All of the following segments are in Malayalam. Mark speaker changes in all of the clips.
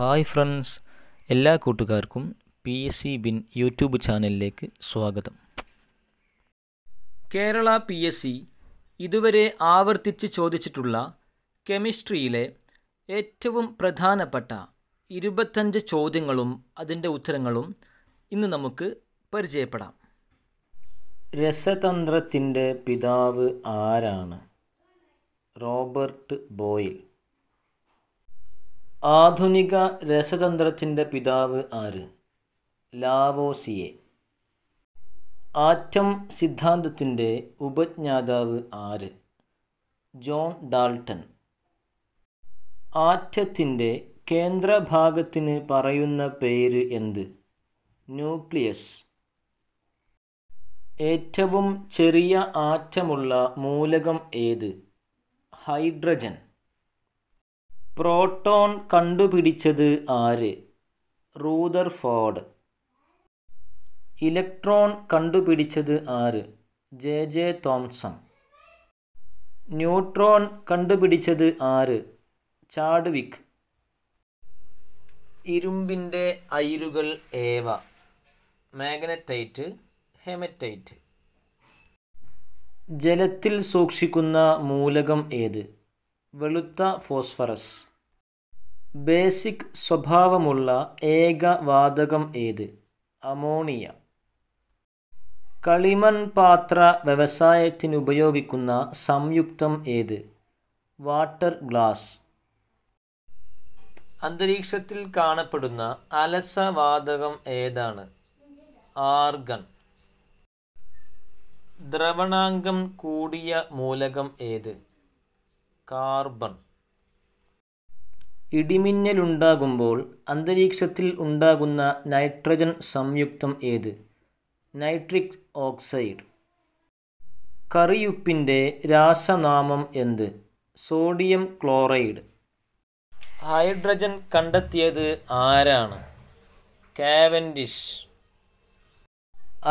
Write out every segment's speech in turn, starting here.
Speaker 1: ഹായ് ഫ്രണ്ട്സ് എല്ലാ കൂട്ടുകാർക്കും പി എസ് സി ബിൻ യൂട്യൂബ് ചാനലിലേക്ക് സ്വാഗതം കേരള പി എസ് സി ഇതുവരെ ആവർത്തിച്ച് ചോദിച്ചിട്ടുള്ള കെമിസ്ട്രിയിലെ ഏറ്റവും പ്രധാനപ്പെട്ട ഇരുപത്തഞ്ച് ചോദ്യങ്ങളും അതിൻ്റെ ഉത്തരങ്ങളും ഇന്ന് നമുക്ക് പരിചയപ്പെടാം രസതന്ത്രത്തിൻ്റെ പിതാവ് ആരാണ് റോബർട്ട് ബോയിൽ ആധുനിക രസതന്ത്രത്തിൻ്റെ പിതാവ് ആര് ലാവോസിയെ ആറ്റം സിദ്ധാന്തത്തിൻ്റെ ഉപജ്ഞാതാവ് ആര് ജോൺ ഡാൾട്ടൺ ആറ്റത്തിൻ്റെ കേന്ദ്രഭാഗത്തിന് പറയുന്ന പേര് എന്ത് ന്യൂക്ലിയസ് ഏറ്റവും ചെറിയ ആറ്റമുള്ള മൂലകം ഏത് ഹൈഡ്രജൻ പ്രോട്ടോൺ കണ്ടുപിടിച്ചത് ആര് റൂദർഫോർഡ് ഇലക്ട്രോൺ കണ്ടുപിടിച്ചത് ആര് ജെ ജെ തോംസൺ ന്യൂട്രോൺ കണ്ടുപിടിച്ചത് ആര് ചാഡ്വിക് ഇരുമ്പിൻ്റെ അയിരുകൾ ഏവ മാഗ്നറ്റൈറ്റ് ഹെമറ്റൈറ്റ് ജലത്തിൽ സൂക്ഷിക്കുന്ന മൂലകം ഏത് വെളുത്ത ഫോസ്ഫറസ് ബേസിക് സ്വഭാവമുള്ള ഏക വാതകം ഏത് അമോണിയ വ്യവസായത്തിന് വ്യവസായത്തിനുപയോഗിക്കുന്ന സംയുക്തം ഏത് വാട്ടർ ഗ്ലാസ് അന്തരീക്ഷത്തിൽ കാണപ്പെടുന്ന അലസവാതകം ഏതാണ് ആർഗൺ ദ്രവണാംഗം കൂടിയ മൂലകം ഏത് കാർബൺ ഇടിമിന്നലുണ്ടാകുമ്പോൾ അന്തരീക്ഷത്തിൽ ഉണ്ടാകുന്ന നൈട്രജൻ സംയുക്തം ഏത് നൈട്രിക് ഓക്സൈഡ് കറിയുപ്പിൻ്റെ രാസനാമം എന്ത് സോഡിയം ക്ലോറൈഡ് ഹൈഡ്രജൻ കണ്ടെത്തിയത് ആരാണ് കാവൻഡിഷ്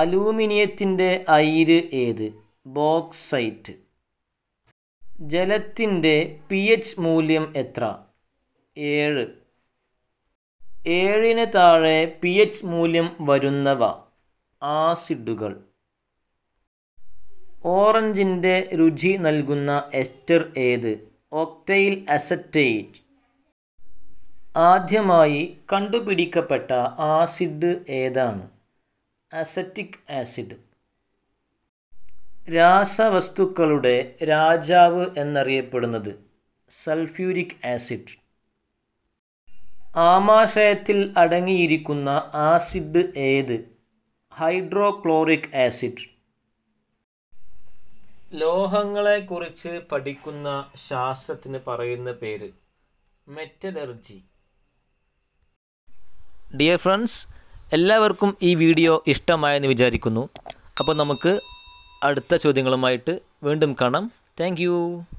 Speaker 1: അലൂമിനിയത്തിൻ്റെ അയിര് ഏത് ബോക്സൈറ്റ് ജലത്തിൻ്റെ പി എച്ച് മൂല്യം എത്ര ഏഴ് ഏഴിന് താഴെ പി എച്ച് മൂല്യം വരുന്നവ ആസിഡുകൾ ഓറഞ്ചിൻ്റെ രുചി നൽകുന്ന എസ്റ്റർ ഏത് ഒക്ടെയിൽ അസറ്റേറ്റ് ആദ്യമായി കണ്ടുപിടിക്കപ്പെട്ട ആസിഡ് ഏതാണ് അസറ്റിക് ആസിഡ് രാസവസ്തുക്കളുടെ രാജാവ് എന്നറിയപ്പെടുന്നത് സൾഫ്യൂരിക് ആസിഡ് ആമാശയത്തിൽ അടങ്ങിയിരിക്കുന്ന ആസിഡ് ഏത് ഹൈഡ്രോക്ലോറിക് ആസിഡ് ലോഹങ്ങളെക്കുറിച്ച് പഠിക്കുന്ന ശാസ്ത്രത്തിന് പറയുന്ന പേര് മെറ്റലർജി ഡിയർ ഫ്രണ്ട്സ് എല്ലാവർക്കും ഈ വീഡിയോ ഇഷ്ടമായെന്ന് വിചാരിക്കുന്നു അപ്പോൾ നമുക്ക് അടുത്ത ചോദ്യങ്ങളുമായിട്ട് വീണ്ടും കാണാം താങ്ക്